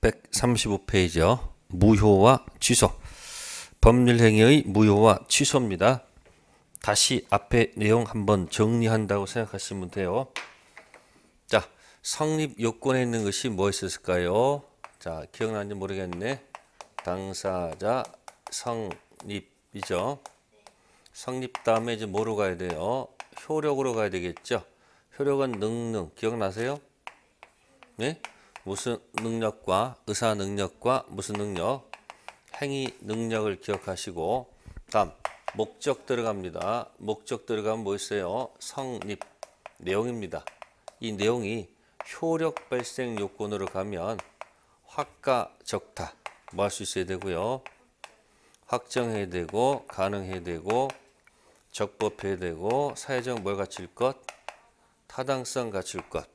135페이지요. 무효와 취소. 법률행위의 무효와 취소입니다. 다시 앞에 내용 한번 정리한다고 생각하시면 돼요. 자, 성립 요건에 있는 것이 무엇이었을까요? 뭐 자, 기억나는지 모르겠네. 당사자 성립이죠. 성립 다음에 이제 뭐로 가야 돼요? 효력으로 가야 되겠죠. 효력은 능능. 기억나세요? 네? 무슨 능력과 의사 능력과 무슨 능력 행위 능력을 기억하시고 다음 목적 들어갑니다. 목적 들어가면 뭐 있어요? 성립 내용입니다. 이 내용이 효력 발생 요건으로 가면 확가 적타 뭐 할 수 있어야 되고요. 확정해야 되고 가능해야 되고 적법해야 되고 사회적 뭘 갖출 것 타당성 갖출 것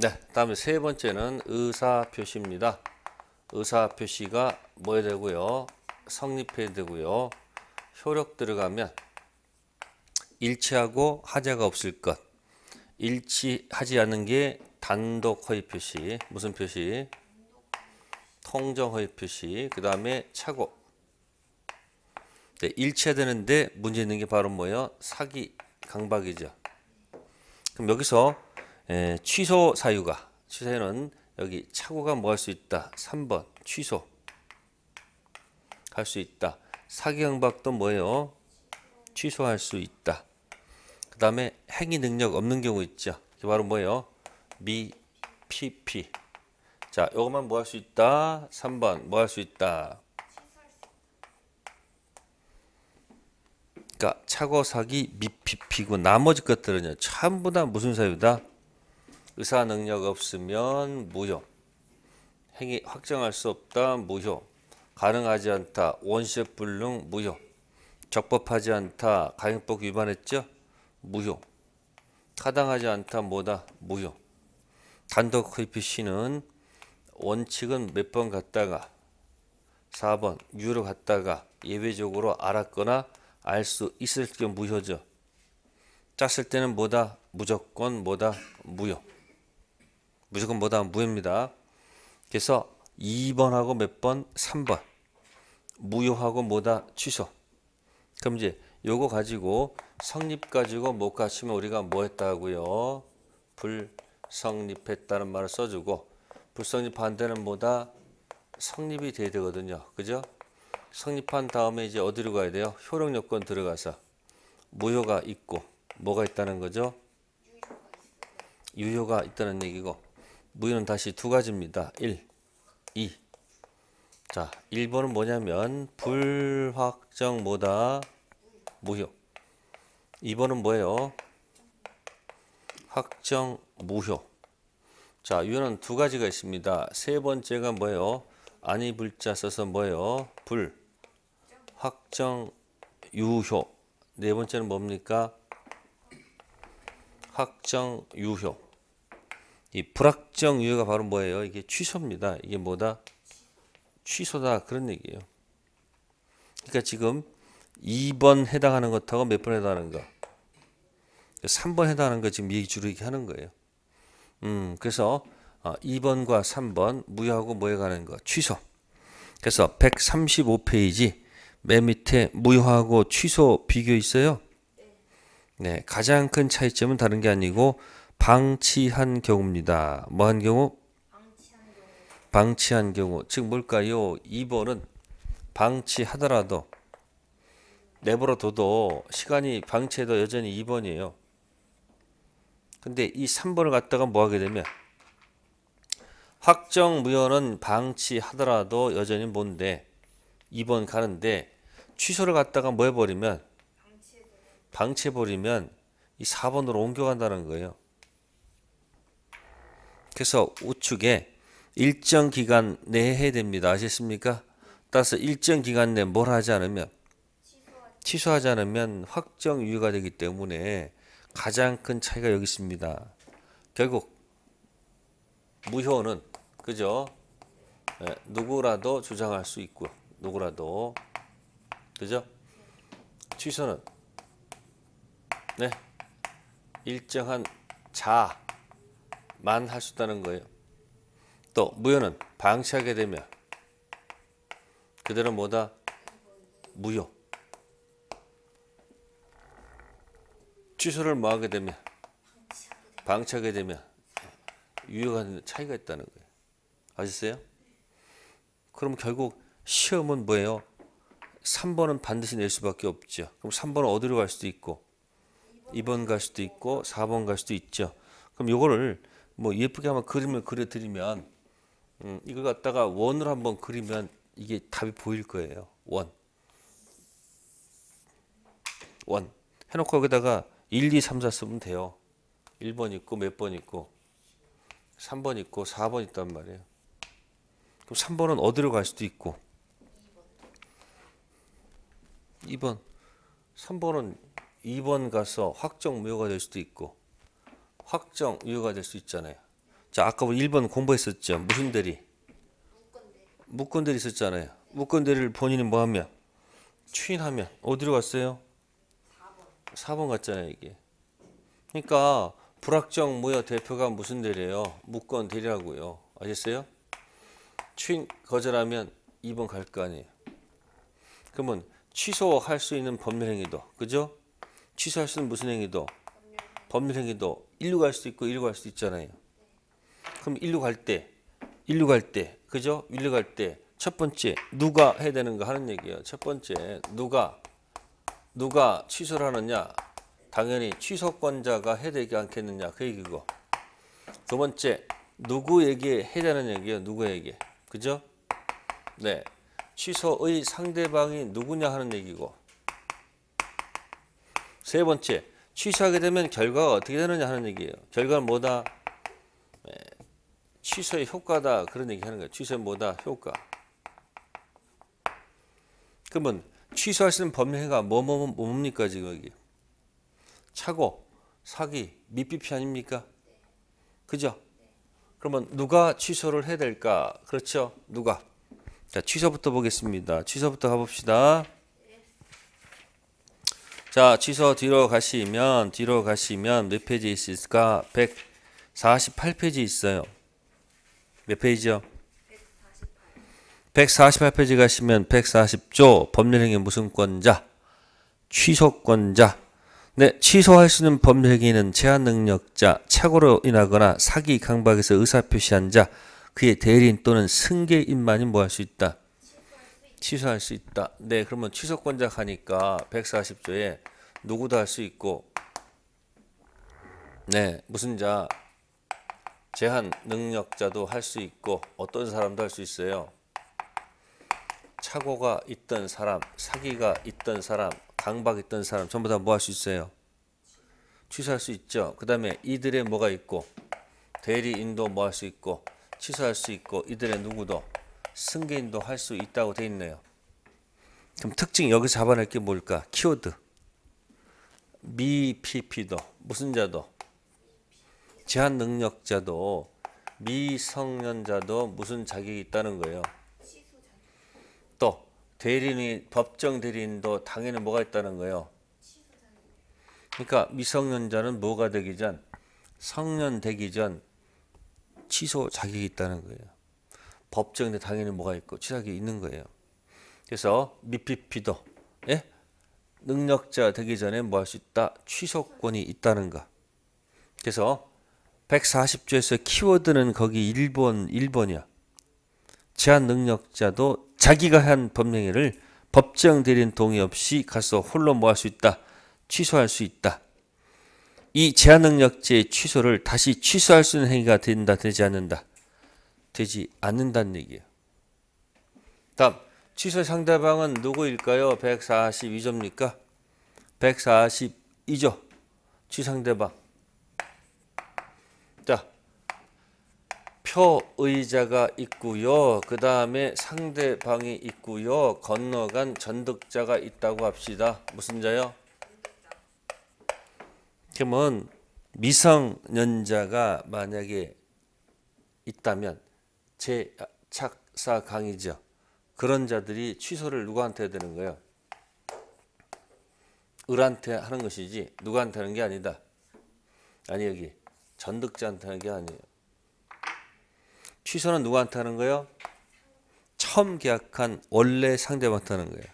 네, 다음에 세 번째는 의사표시입니다. 의사표시가 뭐에 되고요? 성립해야 되고요. 효력 들어가면 일치하고 하자가 없을 것. 일치하지 않은 게 단독 허위 표시. 무슨 표시? 통정 허위 표시. 그 다음에 착오. 네, 일치되는데 문제 있는 게 바로 뭐예요? 사기 강박이죠. 그럼 여기서 예, 취소 사유가 취소는 여기 착오가 뭐 할 수 있다. 3번 취소 할 수 있다. 사기강박도 뭐예요? 취소할 수 있다. 그 다음에 행위 능력 없는 경우 있죠. 이게 바로 뭐예요? 미피피. 자, 요것만 뭐 할 수 있다? 3번 뭐 할 수 있다? 그러니까 착오 사기 미피피고 나머지 것들은요. 전부 다 무슨 사유다? 의사 능력 없으면 무효. 행위 확정할 수 없다 무효. 가능하지 않다 원시적 불능 무효. 적법하지 않다 가행법 위반했죠 무효. 타당하지 않다 뭐다 무효. 단독 회피 시는 원칙은 몇 번 갔다가 4번 유로 갔다가 예외적으로 알았거나 알 수 있을 경우 무효죠. 짰을 때는 뭐다 무조건 뭐다 무효. 무조건 뭐다 무입니다. 그래서 2번하고 몇 번? 3번. 무효하고 뭐다? 취소. 그럼 이제 요거 가지고 성립 가지고 못가시면 우리가 뭐 했다고요? 불성립했다는 말을 써주고 불성립 반대는 뭐다? 성립이 돼야 되거든요. 그죠? 성립한 다음에 이제 어디로 가야 돼요? 효력 요건 들어가서 무효가 있고 뭐가 있다는 거죠? 유효가 있다는 얘기고 무효는 다시 두 가지입니다. 1, 2. 자, 1번은 뭐냐면 불확정 뭐다? 무효. 2번은 뭐예요? 확정 무효. 자, 유는두 가지가 있습니다. 세 번째가 뭐예요? 아니 불자 써서 뭐예요? 불. 확정 유효. 네 번째는 뭡니까? 확정 유효. 이 불확정 유예가 바로 뭐예요? 이게 취소입니다. 이게 뭐다? 취소다 그런 얘기예요. 그러니까 지금 2번 해당하는 것하고 몇 번 해당하는 거? 3번 해당하는 거 지금 얘기 주로 이렇게 하는 거예요. 음, 그래서 2번과 아, 3번 무효하고 뭐에 가는 거? 취소. 그래서 135페이지 맨 밑에 무효하고 취소 비교 있어요. 네, 가장 큰 차이점은 다른 게 아니고 방치한 경우입니다. 뭐한 경우? 방치한 경우? 즉 뭘까요? 2번은 방치하더라도 내버려 둬도 시간이 방치해도 여전히 2번이에요. 근데 이 3번을 갖다가 뭐 하게 되면 확정 무효는 방치하더라도 여전히 뭔데 2번 가는데 취소를 갖다가 뭐 해버리면 방치해버리면 이 4번으로 옮겨간다는 거예요. 그래서 우측에 일정 기간 내에 해야 됩니다. 아셨습니까? 따라서 일정 기간 내에 뭘 하지 않으면 취소하지 않으면 확정 유예가 되기 때문에 가장 큰 차이가 여기 있습니다. 결국 무효는 그죠? 네, 누구라도 주장할 수 있고 누구라도 그죠? 취소는 네 일정한 자 만할수 있다는 거예요. 또 무효는 방치하게 되면 그대로 뭐다? 무효. 취소를 뭐 하게 되면 방치하게 되면 유효가 차이가 있다는 거예요. 아셨어요? 그럼 결국 시험은 뭐예요? 3번은 반드시 낼 수밖에 없죠. 그럼 3번은 어디로 갈 수도 있고 2번 갈 수도 있고 4번 갈 수도 있죠. 그럼 요거를 뭐 예쁘게 한번 그림을 그려드리면 음, 이걸 갖다가 원을 한번 그리면 이게 답이 보일 거예요. 원. 원. 해놓고 여기다가 1, 2, 3, 4 쓰면 돼요. 1번 있고 몇 번 있고 3번 있고 4번 있단 말이에요. 그럼 3번은 어디로 갈 수도 있고 2번 3번은 2번 가서 확정 묘가 될 수도 있고 확정 유가될 수 있잖아요. 자, 아까 1번 뭐 공부했었죠. 무슨 대리? 무권 대리 있었잖아요. 무권 대리를 본인이 뭐 하면? 추인하면 어디로 갔어요? 4번. 4번 갔잖아요, 이게. 그러니까 불확정 무효 대표가 무슨 대리예요? 무권 대리라고요. 아셨어요? 추인 거절하면 2번 갈 거 아니에요. 그러면 취소할 수 있는 법률 행위도 그죠? 취소할 수 있는 무슨 행위도 법률행위도일류갈 수도 있고 일류갈 수도 있잖아요. 그럼 일로 갈 때, 일로 갈 때, 그죠? 일로 갈때 첫 번째 누가 해야 되는가 하는 얘기예요. 첫 번째 누가 누가 취소를 하느냐? 당연히 취소권자가 해야 되지 않겠느냐 그 얘기고 두 번째 누구에게 해야 되는 얘기예요. 누구에게 그죠? 네 취소의 상대방이 누구냐 하는 얘기고 세 번째 취소하게 되면 결과가 어떻게 되느냐 하는 얘기예요. 결과는 뭐다? 예, 취소의 효과다 그런 얘기 하는 거예요. 취소의 뭐다? 효과. 그러면 취소할 수 있는 법위가 뭐, 뭐, 뭐, 뭡니까 지금 여기? 차고, 사기, 밑비피 아닙니까? 그죠? 그러면 누가 취소를 해야 될까? 그렇죠? 누가? 자, 취소부터 보겠습니다. 취소부터 가봅시다. 자, 취소 뒤로 가시면 뒤로 가시면 몇 페이지 있을까? 148페이지 있어요. 몇 페이지요? 148. 148페이지 가시면 140조 법률행위 무슨권자 취소권자 네, 취소할 수 있는 법률행위는 제한 능력자, 착오로 인하거나 사기 강박에서 의사표시한 자, 그의 대리인 또는 승계인만이 뭐 할 수 있다. 취소할 수 있다. 네, 그러면 취소권적 하니까 140조에 누구도 할 수 있고 네, 무슨 자 제한 능력자도 할 수 있고 어떤 사람도 할 수 있어요. 착오가 있던 사람, 사기가 있던 사람, 강박 있던 사람 전부 다 뭐 할 수 있어요? 취소할 수 있죠. 그 다음에 이들의 뭐가 있고 대리인도 뭐 할 수 있고 취소할 수 있고 이들의 누구도 승계인도 할 수 있다고 돼 있네요. 그럼 특징 여기서 잡아낼 게 뭘까? 키워드. 미피피도 무슨 자도 제한 능력자도 미성년자도 무슨 자격이 있다는 거예요. 또 대리인 법정 대리인도 당에는 뭐가 있다는 거예요. 그러니까 미성년자는 뭐가 되기 전 성년 되기 전 취소 자격이 있다는 거예요. 법정에 당연히 뭐가 있고 치사기 있는 거예요. 그래서 미피피도 예? 능력자 되기 전에 뭐 할 수 있다? 취소권이 있다는 거. 그래서 140조에서 키워드는 거기 1번 1번이야. 제한 능력자도 자기가 한법령회 법정 대리인 동의 없이 가서 홀로 뭐 할 수 있다? 취소할 수 있다. 이 제한 능력제의 취소를 다시 취소할 수 있는 행위가 된다 되지 않는다. 되지 않는다는 얘기예요. 다음 취소 상대방은 누구일까요? 142조입니까? 142조 취상대방 자 표의자가 있고요. 그 다음에 상대방이 있고요. 건너간 전득자가 있다고 합시다. 무슨 자요? 그러면 미성년자가 만약에 있다면 제착사 강의죠. 그런 자들이 취소를 누구한테 해야 되는 거예요? 을한테 하는 것이지 누구한테 하는 게 아니다. 아니 여기 전득자한테 하는 게 아니에요. 취소는 누구한테 하는 거예요? 처음 계약한 원래 상대방한테 하는 거예요.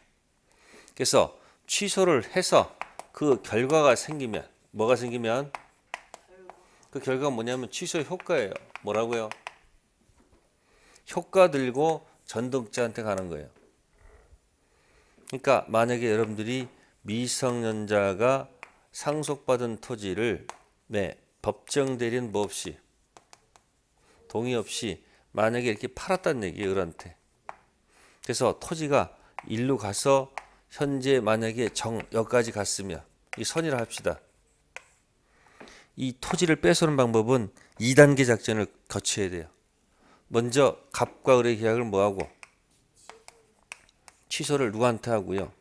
그래서 취소를 해서 그 결과가 생기면 뭐가 생기면 그 결과가 뭐냐면 취소의 효과예요. 뭐라고요? 효과 들고 전동자한테 가는 거예요. 그러니까 만약에 여러분들이 미성년자가 상속받은 토지를 네, 법정 대리인 뭐 없이 동의 없이 만약에 이렇게 팔았다는 얘기예요, 을한테. 그래서 토지가 일로 가서 현재 만약에 정 여기까지 갔으면 이 선이라 합시다. 이 토지를 뺏어는 방법은 2단계 작전을 거쳐야 돼요. 먼저 갑과 을의 계약을 뭐하고 취소를 누구한테 하고요.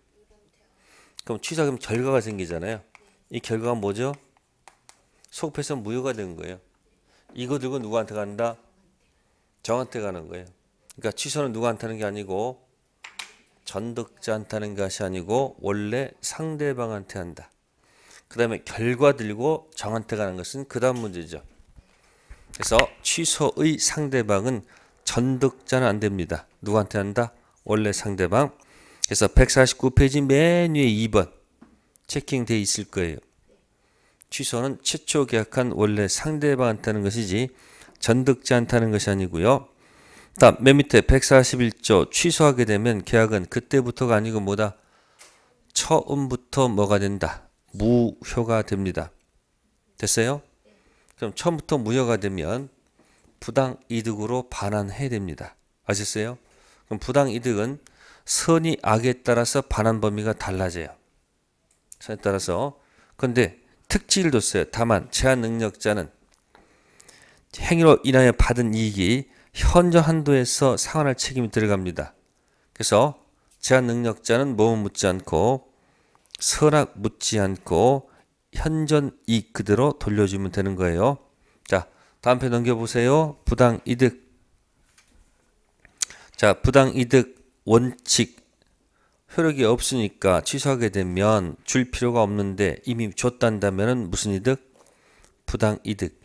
그럼 취소하면 결과가 생기잖아요. 이 결과가 뭐죠? 소급해서 무효가 된 거예요. 이거 들고 누구한테 간다? 정한테 가는 거예요. 그러니까 취소는 누구한테 하는 게 아니고 전득자한테 하는 것이 아니고 원래 상대방한테 한다. 그 다음에 결과 들고 정한테 가는 것은 그 다음 문제죠. 그래서 취소의 상대방은 전득자는 안 됩니다. 누구한테 한다? 원래 상대방. 그래서 149페이지 맨 위에 2번 체킹돼 있을 거예요. 취소는 최초 계약한 원래 상대방한테는 것이지 전득자한테는 것이 아니고요. 다음 맨 밑에 141조 취소하게 되면 계약은 그때부터가 아니고 뭐다? 처음부터 뭐가 된다? 무효가 됩니다. 됐어요? 그럼 처음부터 무효가 되면 부당 이득으로 반환해야 됩니다. 아셨어요? 그럼 부당 이득은 선이 악에 따라서 반환 범위가 달라져요. 선에 따라서. 근데 특지를 뒀어요. 다만 제한 능력자는 행위로 인하여 받은 이익이 현저 한도에서 상환할 책임이 들어갑니다. 그래서 제한 능력자는 몸 묻지 않고 선악 묻지 않고 현전 이익 그대로 돌려주면 되는 거예요. 자, 다음 편 넘겨보세요. 부당 이득. 자, 부당 이득 원칙. 효력이 없으니까 취소하게 되면 줄 필요가 없는데 이미 줬단다면 무슨 이득? 부당 이득.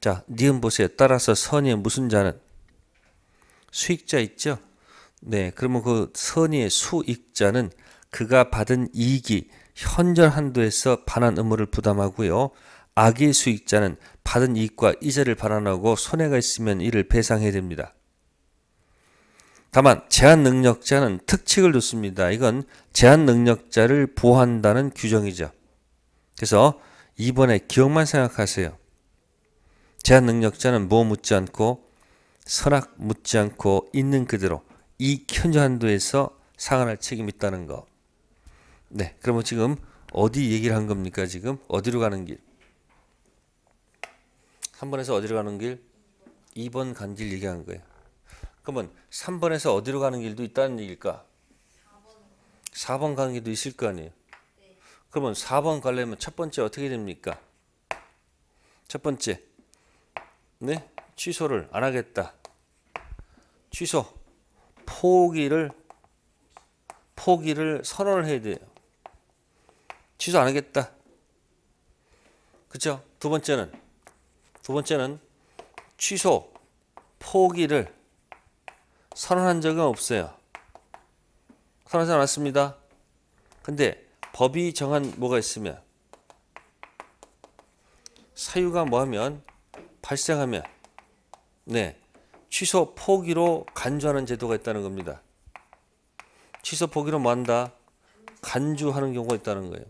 자, 니은 보세요. 따라서 선의 무슨 자는? 수익자 있죠? 네, 그러면 그 선의 수익자는 그가 받은 이익이 현절 한도에서 반환 의무를 부담하고요. 악의 수익자는 받은 이익과 이자를 반환하고 손해가 있으면 이를 배상해야 됩니다. 다만 제한 능력자는 특칙을 뒀습니다. 이건 제한 능력자를 보호한다는 규정이죠. 그래서 이번에 기억만 생각하세요. 제한 능력자는 뭐 묻지 않고 선악 묻지 않고 있는 그대로 이 현저한도에서 상환할 책임이 있다는 것. 네, 그러면 지금 어디 얘기를 한 겁니까? 지금 어디로 가는 길? 3번에서 어디로 가는 길? 2번 간 길 얘기한 거예요. 그러면 3번에서 어디로 가는 길도 있다는 얘기일까? 4번, 4번 가는 길도 있을 거 아니에요. 네. 그러면 4번 가려면 첫 번째 어떻게 됩니까? 첫 번째, 네 취소를 안 하겠다. 취소, 포기를 포기를 선언을 해야 돼요. 취소 안 하겠다. 그렇죠? 두 번째는 두 번째는 취소 포기를 선언한 적은 없어요. 선언하지 않았습니다. 근데 법이 정한 뭐가 있으면 사유가 뭐하면 발생하면 네 취소 포기로 간주하는 제도가 있다는 겁니다. 취소 포기로 뭐한다? 간주하는 경우가 있다는 거예요.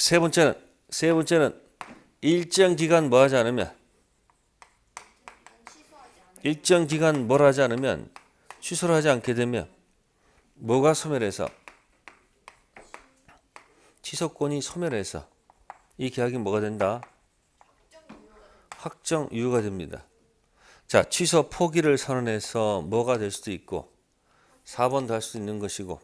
세 번째는 세 번째는 일정 기간 뭐 하지 않으면 일정 기간 뭘 하지 않으면 취소를 하지 않게 되면 뭐가 소멸해서 취소권이 소멸해서 이 계약이 뭐가 된다? 확정 이유가 됩니다. 자, 취소 포기를 선언해서 뭐가 될 수도 있고 4번도 할 수도 있는 것이고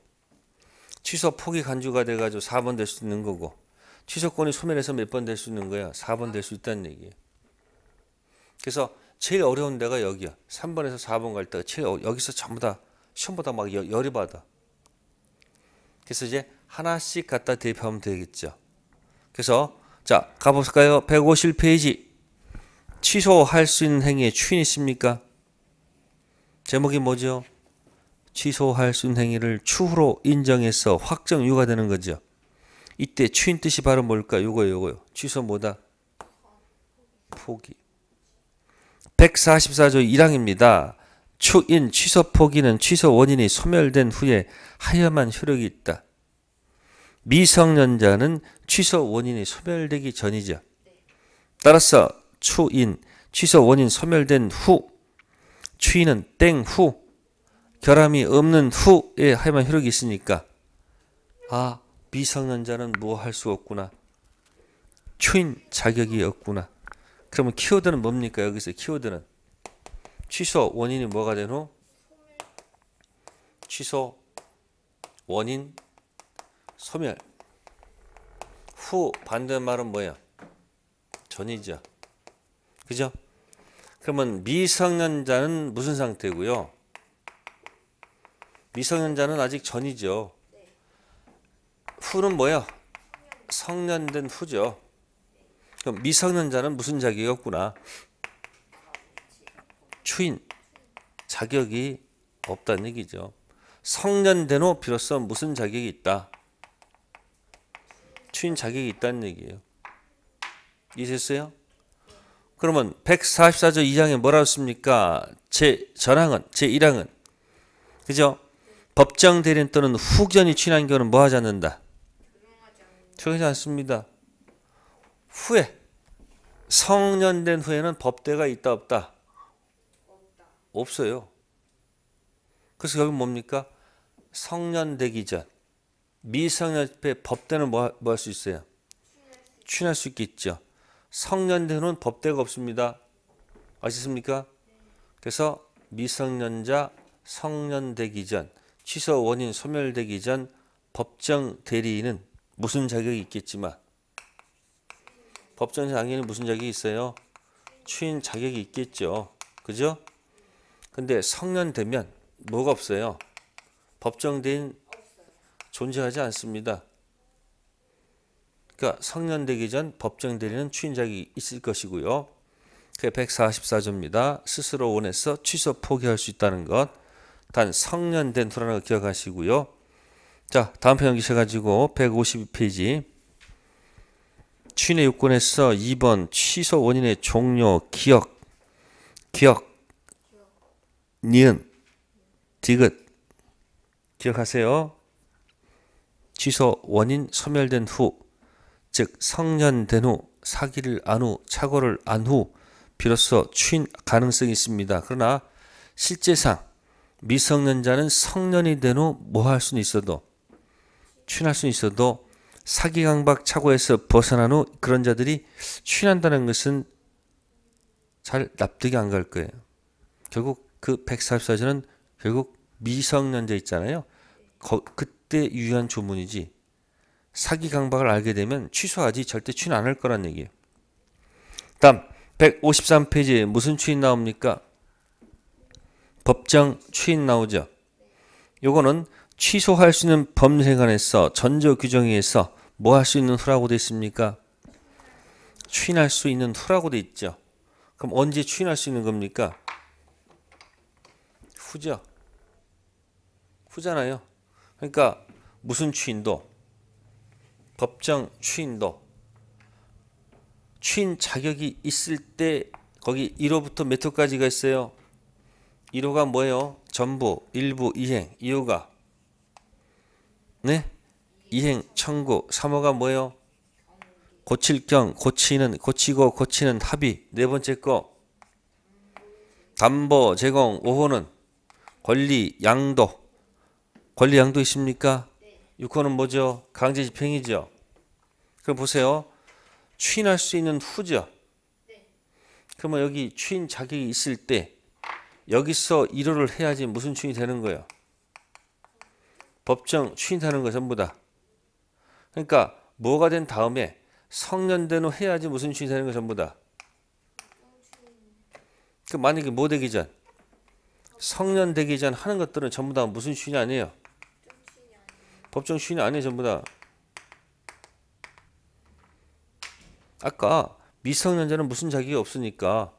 취소 포기 간주가 돼가지고 4번 될 수도 있는 거고 취소권이 소멸해서 몇 번 될 수 있는 거야? 4번 될 수 있다는 얘기예요. 그래서 제일 어려운 데가 여기야. 3번에서 4번 갈 때가 제일 어, 여기서 전부 다 시험보다 막 여, 열이 받아. 그래서 이제 하나씩 갖다 대입하면 되겠죠. 그래서 자 가볼까요? 1 5 0페이지 취소할 수 있는 행위의 추인 있습니까? 제목이 뭐죠? 취소할 수 있는 행위를 추후로 인정해서 확정 유가되는 거죠. 이때 추인 뜻이 바로 뭘까? 요거요, 요거요. 취소 뭐다? 포기. 144조 1항입니다. 추인 취소 포기는 취소 원인이 소멸된 후에 하여만 효력이 있다. 미성년자는 취소 원인이 소멸되기 전이죠. 따라서 추인 취소 원인 소멸된 후 추인은 땡후 결함이 없는 후에 하여만 효력이 있으니까 아 미성년자는 뭐 할 수 없구나. 초인 자격이 없구나. 그러면 키워드는 뭡니까? 여기서 키워드는 취소 원인이 뭐가 되노? 취소 원인 소멸 후 반대말은 뭐야? 전이죠. 그죠? 그러면 미성년자는 무슨 상태고요? 미성년자는 아직 전이죠. 후는 뭐예요? 성년된 후죠. 그럼 미성년자는 무슨 자격이 없구나. 추인 자격이 없다는 얘기죠. 성년된 후 비로소 무슨 자격이 있다. 추인 자격이 있다는 얘기예요. 이해됐어요? 그러면 144조 2항에 뭐라고 했습니까? 제 전항은 제 1항은 그죠? 법정 대리인 또는 후견이 취한 경우는 뭐 하지 않는다? 정요하지 않습니다. 후에 성년된 후에는 법대가 있다 없다? 없어요. 그래서 여기 뭡니까? 성년되기 전 미성년 때 법대는 뭐 할수 뭐 있어요? 취할 네. 수 있겠죠. 성년된 후는 법대가 없습니다. 아시습니까? 네. 그래서 미성년자 성년되기 전 취소 원인 소멸되기 전 법정 대리인은 무슨 자격이 있겠지만 법정 장애인는 무슨 자격이 있어요? 추인 자격이 있겠죠. 그죠? 근데 성년 되면 뭐가 없어요? 법정대 존재하지 않습니다. 그러니까 성년 되기 전 법정 대는 추인자격이 있을 것이고요. 그 144조입니다. 스스로 원해서 취소 포기할 수 있다는 것. 단 성년된 후라는 기억하시고요. 자, 다음 편 연기셔 가지고 152페이지 취인의 요건에서 2번 취소 원인의 종료 기억 기억 니은 디귿 기억하세요. 취소 원인 소멸된 후 즉 성년된 후 사기를 안 후 착오를 안 후 비로소 취인 가능성이 있습니다. 그러나 실제상 미성년자는 성년이 된 후 뭐 할 수는 있어도 취할 수 있어도 사기 강박 착오에서 벗어난 후 그런 자들이 취한다는 것은 잘 납득이 안 갈 거예요. 결국 그1 4 4절은 결국 미성년자 있잖아요. 거, 그때 유효한 조문이지 사기 강박을 알게 되면 취소하지 절대 취는 안할 거란 얘기예요. 다음 153페이지에 무슨 취인 나옵니까? 법정 취인 나오죠. 요거는 취소할 수 있는 범죄관에서 전조 규정에 의해서 뭐 할 수 있는 후라고 돼 있습니까? 추인할 수 있는 후라고 돼 있죠. 그럼 언제 추인할 수 있는 겁니까? 후죠. 후잖아요. 그러니까 무슨 추인도, 법정 추인도, 추인 자격이 있을 때 거기 1호부터 몇 호까지가 있어요? 1호가 뭐예요? 전부, 일부, 이행, 2호가 네? 이행 청구 3호가 뭐예요? 고칠 경 고치는 고치고 고치는 합의 네 번째 거 담보 제공 5호는 권리 양도 권리 양도 있습니까? 6호는 뭐죠? 강제 집행이죠. 그럼 보세요. 추인할 수 있는 후죠. 네. 그러면 여기 추인 자격이 있을 때 여기서 1호를 해야지 무슨 추인이 되는 거예요? 법정 추인하는 거 전부 다. 그러니까 뭐가 된 다음에 성년된 후 해야지 무슨 추인하는 거 전부 다. 그 만약에 뭐 되기 전 성년 되기 전 하는 것들은 전부 다 무슨 추인이 아니에요. 법정 추인이 아니에요 전부 다. 아까 미성년자는 무슨 자격이 없으니까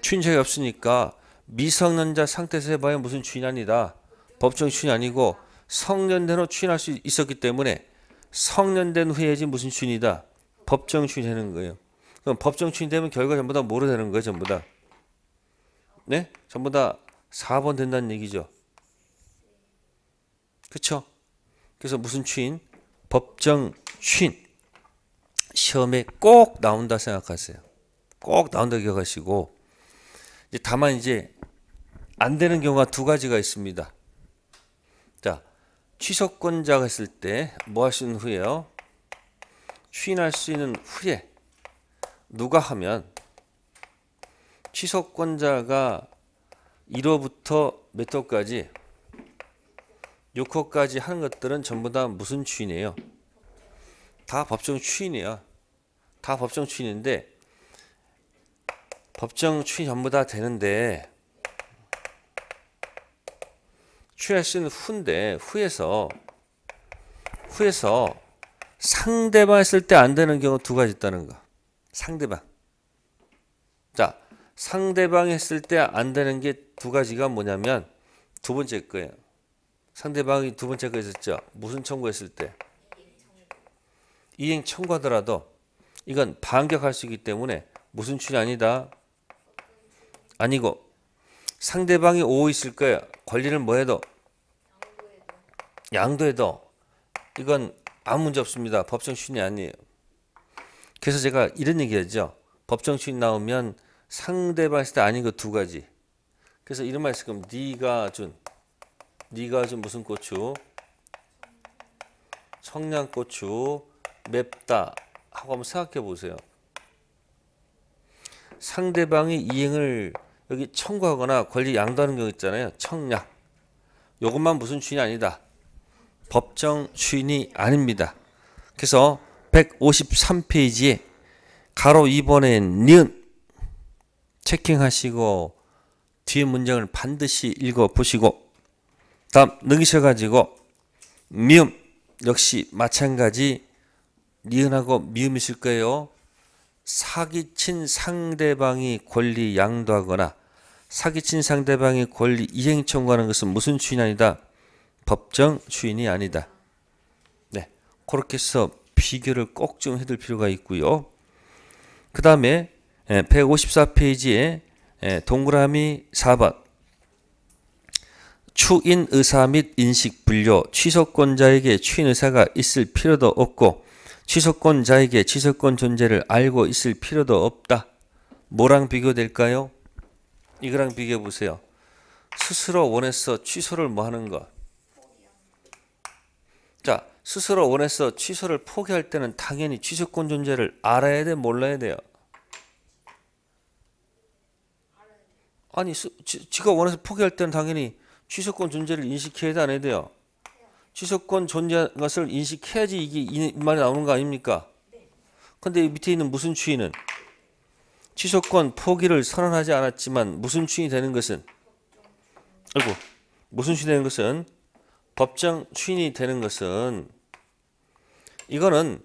추인 자격이 없으니까 미성년자 상태에서 해봐야 무슨 추인 아니다. 법정 추인 아니고 성년대후 추인할 수 있었기 때문에 성년된 후에지 무슨 추인이다? 법정 추인 되는 거예요. 그럼 법정 추인 되면 결과 전부 다 뭐로 되는 거예요? 전부 다. 네? 전부 다 4번 된다는 얘기죠. 그쵸? 그래서 무슨 추인? 법정 추인. 시험에 꼭 나온다 생각하세요. 꼭 나온다 기억하시고 이제 다만 이제 안 되는 경우가 두 가지가 있습니다. 자, 취소권자가 했을 때 뭐 하신 후에요? 취인할 수 있는 후에 누가 하면 취소권자가 1호부터 몇 호까지 6호까지 하는 것들은 전부 다 무슨 취인이에요? 다 법정 취인이야. 다 법정 취인인데 법정 취인 전부 다 되는데 취하신 후인데 후에서 후에서 상대방 했을 때 안 되는 경우 두 가지 있다는 거. 상대방. 자, 상대방 했을 때 안 되는 게 두 가지가 뭐냐면 두 번째 거예요. 상대방이 두 번째 거 있었죠. 무슨 청구했을 때? 이행 청구하더라도 이건 반격할 수 있기 때문에 무슨 추이 아니다. 아니고 상대방이 오고 있을 거예요 권리를 뭐해도 양도에도 이건 아무 문제 없습니다. 법정신이 아니에요. 그래서 제가 이런 얘기하죠. 법정신 추 나오면 상대방 시대 아닌 것두 가지. 그래서 이런 말 있을 겁니다. 네가 준 네가 준 무슨 고추? 청양고추 맵다 하고 한번 생각해 보세요. 상대방이 이행을 여기 청구하거나 권리 양도하는 경우 있잖아요. 청약. 요것만 무슨 주인이 아니다. 법정 주인이 아닙니다. 그래서 153페이지에 가로 2번에 니 체킹하시고 뒤에 문장을 반드시 읽어보시고 다음 넘기셔가지고 미음 역시 마찬가지 니은하고 미음 있을 거예요. 사기친 상대방이 권리 양도하거나 사기친 상대방이 권리 이행 청구하는 것은 무슨 추인 아니다. 법정 주인이 아니다. 네, 그렇게 해서 비교를 꼭 좀 해둘 필요가 있고요. 그 다음에 154페이지에 예, 예, 동그라미 4번 추인 의사 및 인식 분류 취소권자에게 추인 의사가 있을 필요도 없고 취소권자에게 취소권 존재를 알고 있을 필요도 없다. 뭐랑 비교될까요? 이거랑 비교해 보세요. 스스로 원해서 취소를 뭐 하는 것. 스스로 원해서 취소를 포기할 때는 당연히 취소권 존재를 알아야 돼, 몰라야 돼요. 아니, 스, 지, 지가 원해서 포기할 때는 당연히 취소권 존재를 인식해야 돼, 안 해야 돼요? 취소권 존재한 것을 인식해야지 이게 이 말이 나오는 거 아닙니까? 근데 밑에 있는 무슨 추위는 취소권 포기를 선언하지 않았지만 무슨 추위 되는 것은? 아이고, 무슨 추위 되는 것은? 법정 추인이 되는 것은 이거는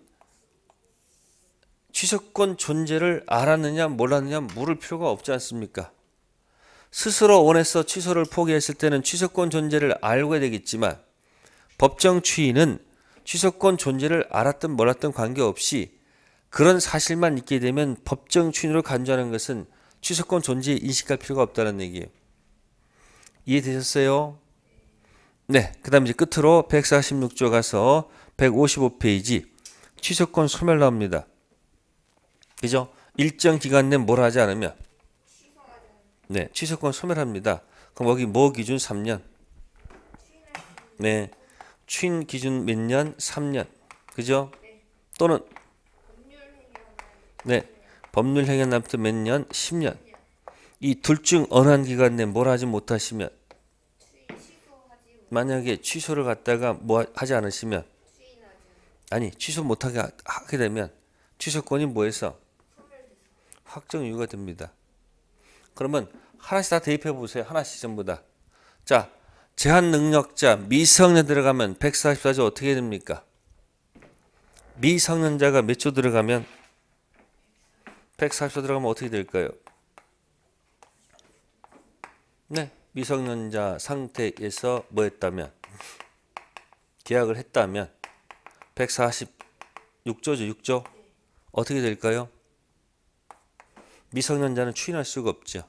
취소권 존재를 알았느냐 몰랐느냐 물을 필요가 없지 않습니까? 스스로 원해서 취소를 포기했을 때는 취소권 존재를 알게 되겠지만 법정 추인은 취소권 존재를 알았든 몰랐든 관계없이 그런 사실만 있게 되면 법정 추인으로 간주하는 것은 취소권 존재 인식할 필요가 없다는 얘기예요. 이해되셨어요? 네, 그 다음 이제 끝으로 146조 가서 155페이지 취소권 소멸 나옵니다. 그죠? 일정 기간 내뭘 하지 않으면 네, 취소권 소멸합니다. 그럼 여기 뭐 기준 3년? 네. 취인 기준 몇 년? 3년. 그죠? 네. 또는 네. 법률 행위 남편 몇 년? 10년. 이 둘 중 어느 한 기간 내뭘 하지 못하시면 만약에 취소를 갖다가 뭐 하지 않으시면 아니 취소 못하게 하게 되면 취소권이 뭐에서 확정 이유가 됩니다. 그러면 하나씩 다 대입해 보세요. 하나씩 전부 다. 자, 제한 능력자 미성년 들어가면 144조 어떻게 됩니까? 미성년자가 몇조 들어가면 144조 들어가면 어떻게 될까요? 네, 미성년자 상태에서 뭐 했다면 계약을 했다면 146조죠. 6조. 어떻게 될까요? 미성년자는 추인할 수가 없죠.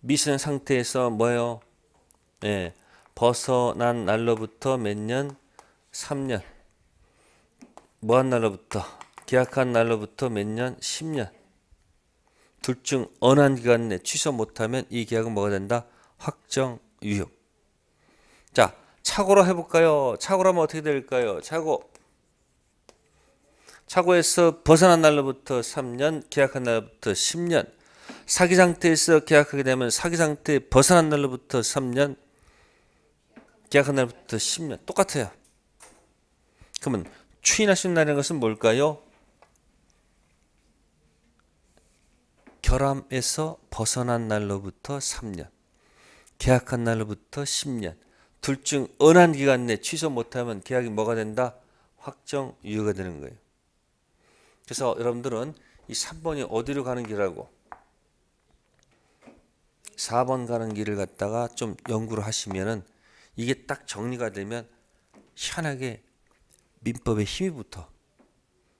미성년 상태에서 뭐요? 예. 벗어난 날로부터 몇 년? 3년. 뭐 한 날로부터? 계약한 날로부터 몇 년? 10년. 둘 중 어한 기간 내 취소 못하면 이 계약은 뭐가 된다? 확정 유형 자, 착오로 해볼까요? 착오로 하면 어떻게 될까요? 착오. 착오에서 벗어난 날로부터 3년, 계약한 날부터 10년. 사기 상태에서 계약하게 되면 사기 상태 벗어난 날로부터 3년, 계약한 날부터 10년. 똑같아요. 그러면 추인할 수 있는 것은 뭘까요? 결함에서 벗어난 날로부터 3년. 계약한 날로부터 10년 둘 중 어느 한 기간 내 취소 못하면 계약이 뭐가 된다? 확정 유효가 되는 거예요. 그래서 여러분들은 이 3번이 어디로 가는 길이라고 4번 가는 길을 갖다가 좀 연구를 하시면은 이게 딱 정리가 되면 희한하게 민법의 힘이 붙어.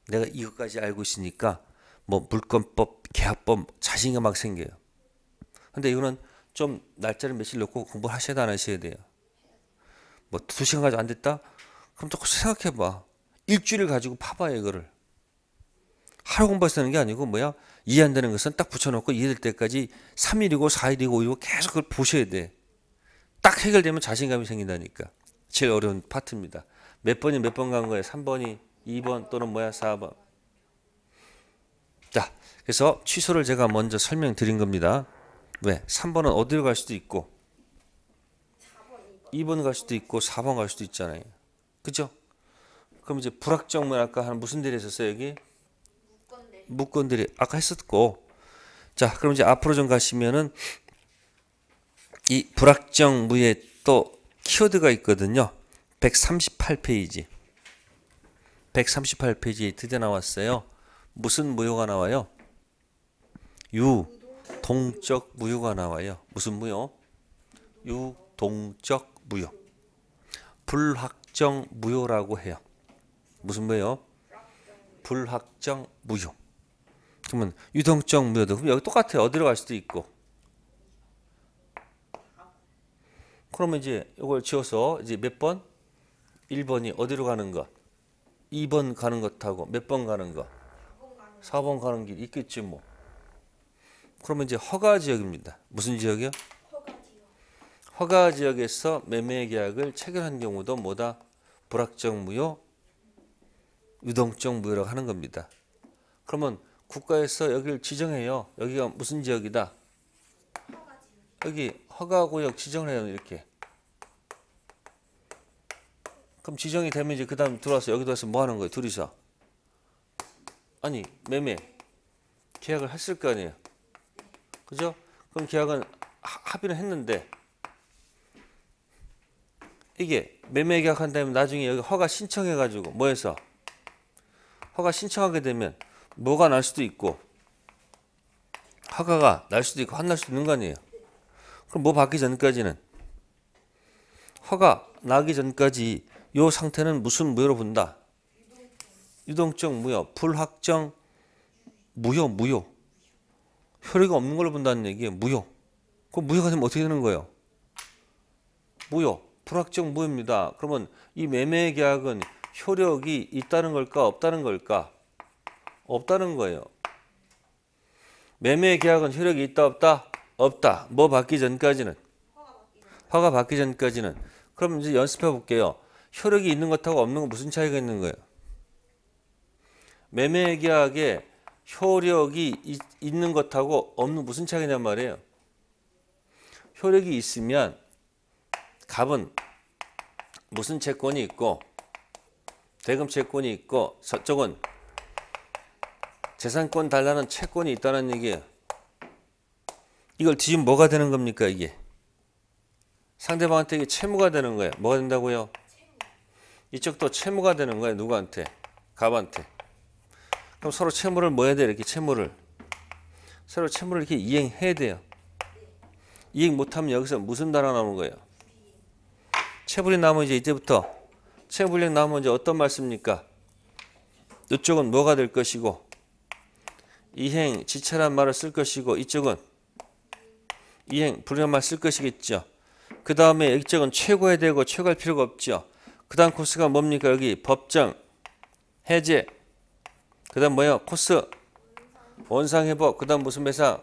내가 이것까지 알고 있으니까 뭐 물권법, 계약법 자신감 막 생겨요. 근데 이거는 좀 날짜를 며칠 놓고 공부를 하셔야 돼, 안 하셔야 돼요? 뭐, 두 시간 가지고 안 됐다? 그럼 조금 생각해봐. 일주일 가지고 파봐, 이거를. 하루 공부하시는 게 아니고, 뭐야? 이해 안 되는 것은 딱 붙여놓고 이해될 때까지 3일이고, 4일이고, 5일이고 계속 그걸 보셔야 돼. 딱 해결되면 자신감이 생긴다니까. 제일 어려운 파트입니다. 몇 번이 몇 번 간 거예요? 3번이 2번 또는 뭐야? 4번. 자, 그래서 취소를 제가 먼저 설명드린 겁니다. 왜? 3번은 어디로 갈 수도 있고 2번 갈 수도 있고 4번 갈 수도 있잖아요. 그죠? 그럼 이제 불확정문 아까 한 무슨 대리 했었어요 여기? 무건대리. 아까 했었고 자 그럼 이제 앞으로 좀 가시면은 이 불확정무에 또 키워드가 있거든요. 138페이지 138페이지에 드디어 나왔어요. 무슨 무효가 나와요? 유 동적 무효가 나와요. 무슨 무효? 유동적 무효. 불확정 무효라고 해요. 무슨 무효? 불확정 무효. 그러면 유동적 무효도 그럼 여기 똑같아요. 어디로 갈 수도 있고. 그러면 이제 이걸 지어서 이제 몇 번? 1번이 어디로 가는 것? 2번 가는 것하고 몇 번 가는 것? 4번 가는 길 있겠지 뭐. 그러면 이제 허가 지역입니다. 무슨 지역이요? 허가, 지역. 허가 지역에서 매매 계약을 체결한 경우도 뭐다? 불확정 무효, 유동적 무효라고 하는 겁니다. 그러면 국가에서 여기를 지정해요. 여기가 무슨 지역이다? 여기 허가구역 지정해요 이렇게. 그럼 지정이 되면 이제 그 다음 들어와서 여기 들어와서 뭐 하는 거예요? 둘이서. 아니 매매 계약을 했을 거 아니에요. 그죠? 그럼 계약은 합의를 했는데 이게 매매 계약한 다음에 나중에 여기 허가 신청해 가지고 뭐해서 허가 신청하게 되면 뭐가 날 수도 있고 허가가 날 수도 있고 화날 수도 있는 거 아니에요. 그럼 뭐 받기 전까지는 허가 나기 전까지 요 상태는 무슨 무효로 본다. 유동적 무효, 불확정 무효 무효. 혈액이 없는 걸로 본다는 얘기예요. 무효. 그럼 무효가 되면 어떻게 되는 거예요? 무효. 불확정 무효입니다. 그러면 이 매매 계약은 효력이 있다는 걸까 없다는 걸까? 없다는 거예요. 매매 계약은 효력이 있다 없다? 없다. 뭐 받기 전까지는? 화가 받기 전까지는. 그럼 이제 연습해 볼게요. 효력이 있는 것하고 없는 거 무슨 차이가 있는 거예요? 매매 계약에 효력이 있, 있는 것하고 없는 무슨 차이냐 말이에요. 효력이 있으면 갑은 무슨 채권이 있고 대금 채권이 있고 서쪽은 재산권 달라는 채권이 있다는 얘기예요. 이걸 뒤집으 뭐가 되는 겁니까 이게? 상대방한테 이게 채무가 되는 거예요. 뭐가 된다고요? 이쪽도 채무가 되는 거예요. 누구한테? 갑한테. 그럼 서로 채무를 뭐 해야 돼 이렇게 채무를. 서로 채무를 이렇게 이행해야 돼요. 이행 못하면 여기서 무슨 단어 나오는 거예요? 채불이 나면 이제 이때부터 채불이 나면 이제 어떤 말씀입니까? 이쪽은 뭐가 될 것이고 이행 지체란 말을 쓸 것이고 이쪽은 이행 불이란 말쓸 것이겠죠. 그 다음에 이쪽은 최고에 되고 최고할 필요가 없죠. 그 다음 코스가 뭡니까? 여기 법정 해제 그 다음 뭐야? 코스. 원상회복. 그 다음 무슨 매사?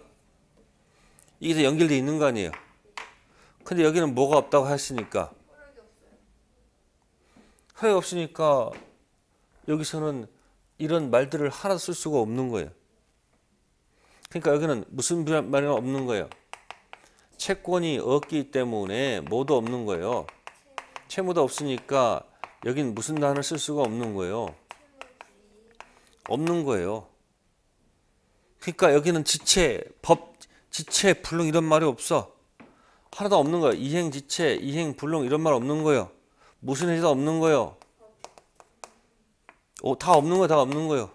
이게 다연결되어 있는 거 아니에요? 근데 여기는 뭐가 없다고 하시니까. 허락 없으니까 여기서는 이런 말들을 하나 쓸 수가 없는 거예요. 그러니까 여기는 무슨 말이 없는 거예요. 채권이 없기 때문에 뭐도 없는 거예요. 채무도 없으니까 여긴 무슨 단어를 쓸 수가 없는 거예요. 없는 거예요. 그러니까 여기는 지체, 법, 지체, 불능 이런 말이 없어. 하나도 없는 거예요. 이행, 지체, 이행, 불능 이런 말 없는 거예요. 무슨 해도 없는 거예요. 오, 어, 다 없는 거다 없는 거예요.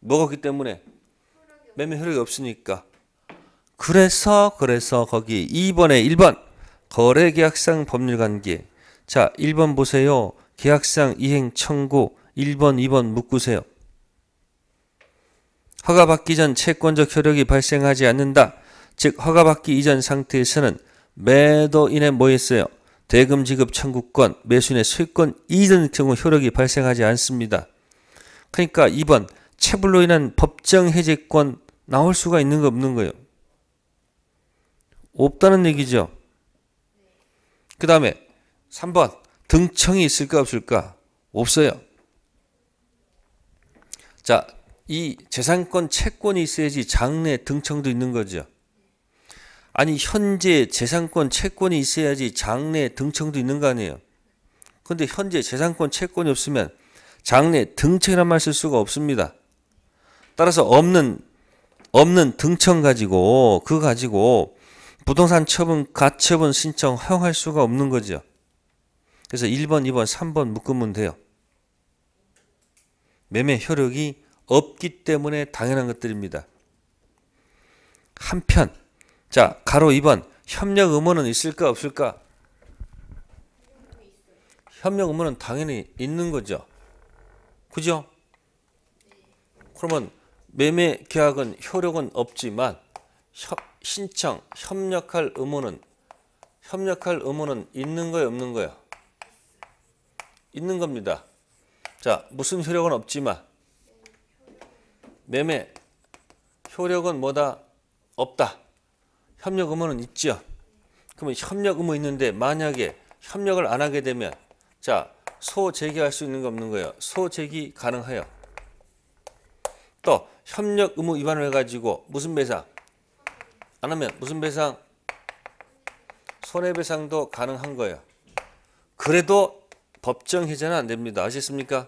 먹었기 때문에 매매 효력이 없으니까. 그래서 그래서 거기 2번에 1번 거래 계약상 법률 관계. 자, 1번 보세요. 계약상 이행 청구 1번, 2번 묶으세요. 허가받기 전 채권적 효력이 발생하지 않는다. 즉 허가받기 이전 상태에서는 매도인의 뭐였어요? 대금 지급 청구권, 매수인의 소유권 이전 경우 효력이 발생하지 않습니다. 그러니까 2번 채불로 인한 법정 해제권 나올 수가 있는 거 없는 거예요. 없다는 얘기죠. 그 다음에 3번 등청이 있을까 없을까? 없어요. 자이 재산권 채권이 있어야지 장래 등청도 있는 거죠. 아니 현재 재산권 채권이 있어야지 장래 등청도 있는 거 아니에요. 근데 현재 재산권 채권이 없으면 장래 등청이란 말 쓸 수가 없습니다. 따라서 없는 없는 등청 가지고 그 가지고 부동산 처분 가처분 신청 허용할 수가 없는 거죠. 그래서 1번, 2번, 3번 묶으면 돼요. 매매 효력이 없기 때문에 당연한 것들입니다. 한편 자 가로 2번 협력 의무는 있을까 없을까? 협력 의무는 당연히 있는 거죠. 그죠? 그러면 매매 계약은 효력은 없지만 협, 신청 협력할 의무는 협력할 의무는 있는 거예요 없는 거예요? 있는 겁니다. 자 무슨 효력은 없지만 매매 효력은 뭐다? 없다. 협력 의무는 있죠. 그러면 협력 의무 있는데 만약에 협력을 안 하게 되면 자, 소 제기할 수 있는 거 없는 거예요. 소 제기 가능해요. 또 협력 의무 위반을 해가지고 무슨 배상? 안 하면 무슨 배상? 손해배상도 가능한 거예요. 그래도 법정 해제는 안 됩니다. 아시겠습니까?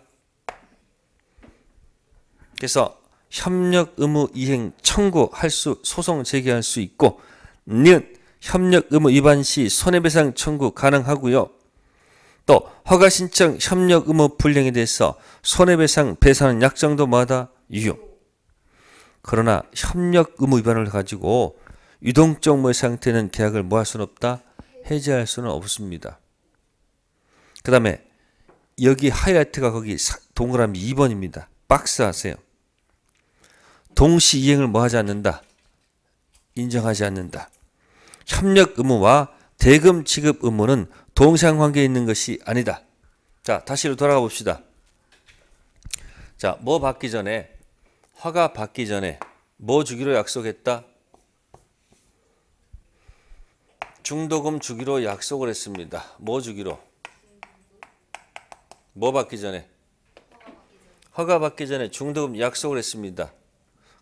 그래서 협력 의무 이행 청구할 수 소송 제기할 수 있고 는 협력 의무 위반 시 손해배상 청구 가능하고요. 또 허가 신청 협력 의무 불량에 대해서 손해배상 배상 약정도마다 유효. 그러나 협력 의무 위반을 가지고 유동적 무의 상태는 계약을 뭐할 수는 없다? 해제할 수는 없습니다. 그 다음에 여기 하이라이트가 거기 동그라미 2번입니다. 박스 하세요. 동시 이행을 뭐 하지 않는다. 인정하지 않는다. 협력 의무와 대금 지급 의무는 동상관계에 있는 것이 아니다. 자, 다시 돌아가 봅시다. 자, 뭐 받기 전에 화가 받기 전에 뭐 주기로 약속했다? 중도금 주기로 약속을 했습니다. 뭐 주기로? 뭐 받기 전에? 허가 받기 전에 중도금 약속을 했습니다.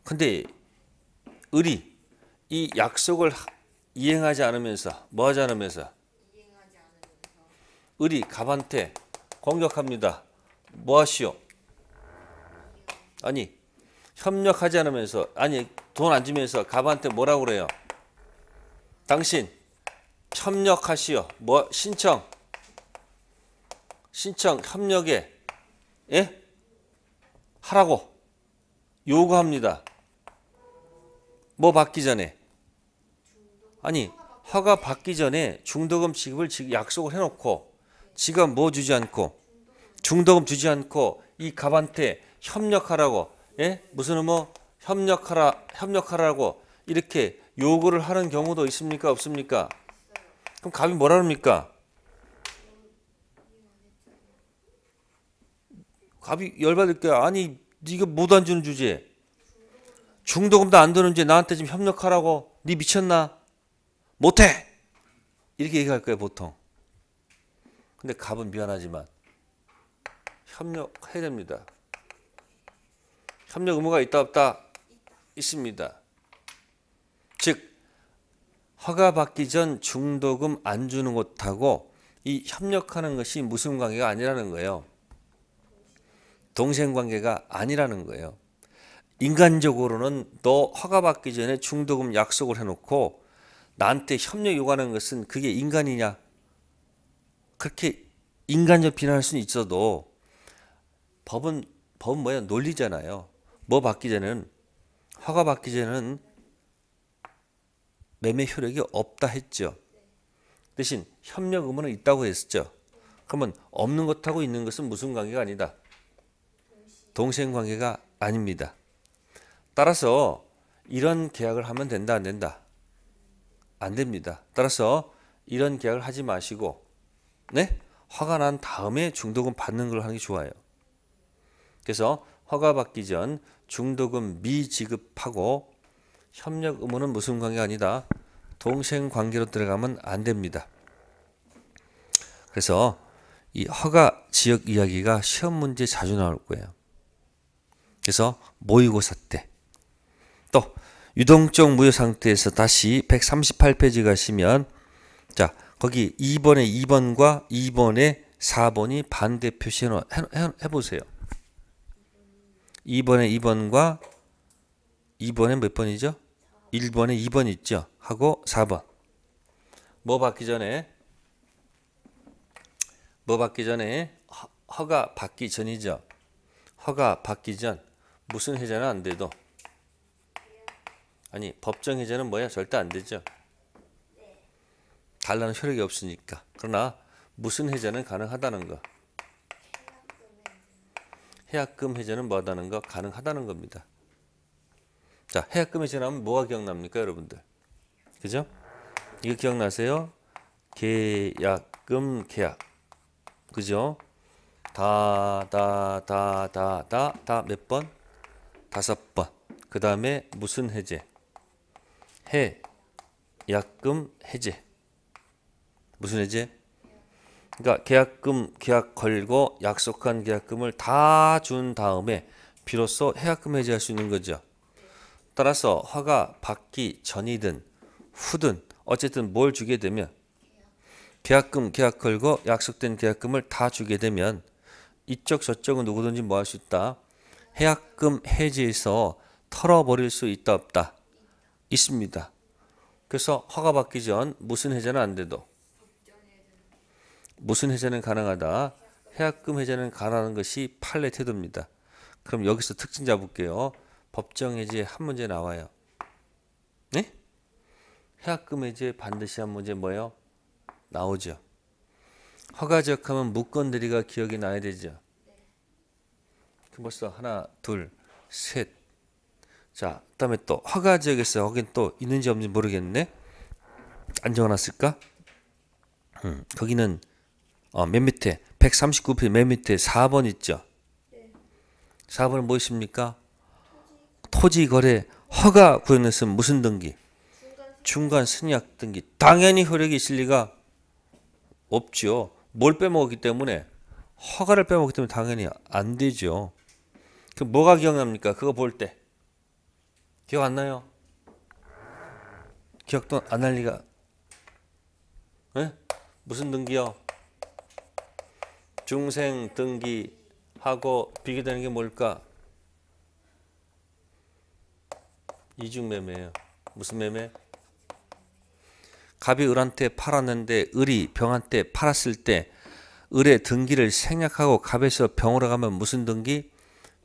근데 을이 이 약속을 이행하지 않으면서 뭐 하지 않으면서 의리 갑한테 공격합니다. 뭐 하시오? 아니 협력하지 않으면서 아니 돈 안 주면서 갑한테 뭐라고 그래요? 당신 협력하시오. 뭐 신청 신청 협력에 예? 하라고 요구합니다. 뭐 받기 전에 아니 허가 받기 전에 중도금 지급을 약속을 해놓고 지가 뭐 주지 않고 중도금 주지 않고 이 갑한테 협력하라고 예 무슨 뭐 협력하라 협력하라고 이렇게 요구를 하는 경우도 있습니까 없습니까? 그럼 갑이 뭐라 합니까? 갑이 열받을 거야. 아니 네가 못 안 주는 주제에 중도금도 안 드는지 나한테 좀 협력하라고 네 미쳤나? 못해! 이렇게 얘기할 거예요 보통. 근데 갑은 미안하지만 협력해야 됩니다. 협력 의무가 있다 없다? 있습니다. 즉 허가받기 전 중도금 안 주는 것하고 이 협력하는 것이 무슨 관계가 아니라는 거예요. 동생 관계가 아니라는 거예요. 인간적으로는 너 허가 받기 전에 중도금 약속을 해놓고 나한테 협력 요구하는 것은 그게 인간이냐? 그렇게 인간적 비난할 수는 있어도 법은 법은 뭐야 논리잖아요. 뭐 받기 전에는 허가 받기 전에는 매매 효력이 없다 했죠. 대신 협력 의무는 있다고 했었죠. 그러면 없는 것하고 있는 것은 무슨 관계가 아니다. 동생 관계가 아닙니다. 따라서 이런 계약을 하면 된다 안 된다 안 됩니다. 따라서 이런 계약을 하지 마시고 네 화가 난 다음에 중도금 받는 걸 하는 게 좋아요. 그래서 허가 받기 전 중도금 미지급하고 협력 의무는 무슨 관계가 아니다. 동생 관계로 들어가면 안 됩니다. 그래서 이 허가 지역 이야기가 시험 문제 자주 나올 거예요. 그래서 모의고사 때또 유동적 무효 상태에서 다시 138페이지 가시면 자 거기 2번에 2번과 2번에 4번이 반대 표시 해, 해, 해보세요. 2번에 2번과 2번에 몇 번이죠? 1번에 2번 있죠? 하고 4번 뭐 받기 전에 뭐 받기 전에 허, 허가 받기 전이죠. 허가 받기 전 무슨 해제는 안 돼도 아니 법정 해제는 뭐야? 절대 안 되죠. 네. 달라는 효력이 없으니까. 그러나 무슨 해제는 가능하다는 거. 해약금 해제는 뭐하다는 거? 가능하다는 겁니다. 자, 해약금 해제하면 뭐가 기억납니까, 여러분들? 그죠? 이거 기억나세요? 계약금 계약. 그죠? 다, 다, 다, 다, 다, 다 몇 번? 다섯 번. 그 다음에 무슨 해제? 해 약금 해제 무슨 해제? 그러니까 계약금 계약 걸고 약속한 계약금을 다 준 다음에 비로소 해약금 해제할 수 있는 거죠. 따라서 화가 받기 전이든 후든 어쨌든 뭘 주게 되면 계약금 계약 걸고 약속된 계약금을 다 주게 되면 이쪽 저쪽은 누구든지 뭐 할 수 있다. 해약금 해지에서 털어버릴 수 있다 없다. 있습니다. 그래서 허가 받기 전 무슨 해제는 안 돼도 무슨 해제는 가능하다. 해약금 해제는 가능한 것이 판례 태도입니다. 그럼 여기서 특징 잡을게요. 법정 해제 한 문제 나와요. 네? 해약금 해제 반드시 한 문제 뭐예요? 나오죠. 허가 지역하면 무건들이가 기억이 나야 되죠. 그 벌써 하나, 둘, 셋, 자, 그다음에 또허가 지역에서 거긴 또 있는지 없는지 모르겠네. 안 적어놨을까? 음, 거기는 어, 맨 밑에 1 3 9필맨 밑에 4번 있죠. 네. 4번은 뭐있습니까 토지 거래 허가 구현했으면 무슨 등기? 중간 승약 등기. 당연히 효력이 있을 리가 없죠. 뭘 빼먹었기 때문에 허가를 빼먹기 었 때문에 당연히 안 되죠. 그 뭐가 기억납니까? 그거 볼 때. 기억 안 나요? 기억도 안날 리가. 에? 예? 무슨 등기요? 중생 등기하고 비교되는 게 뭘까? 이중매매예요. 무슨 매매? 갑이 을한테 팔았는데 을이 병한테 팔았을 때 을의 등기를 생략하고 갑에서 병으로 가면 무슨 등기?